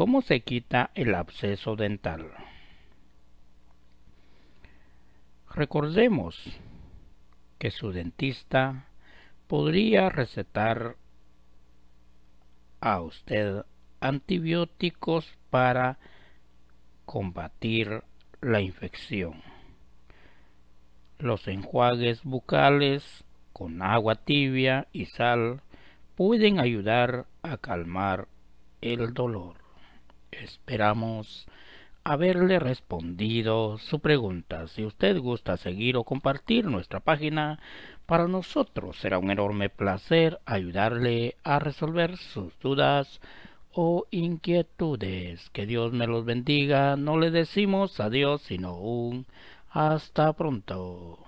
¿Cómo se quita el absceso dental? Recordemos que su dentista podría recetar a usted antibióticos para combatir la infección. Los enjuagues bucales con agua tibia y sal pueden ayudar a calmar el dolor. Esperamos haberle respondido su pregunta. Si usted gusta seguir o compartir nuestra página, para nosotros será un enorme placer ayudarle a resolver sus dudas o inquietudes. Que Dios me los bendiga. No le decimos adiós, sino un hasta pronto.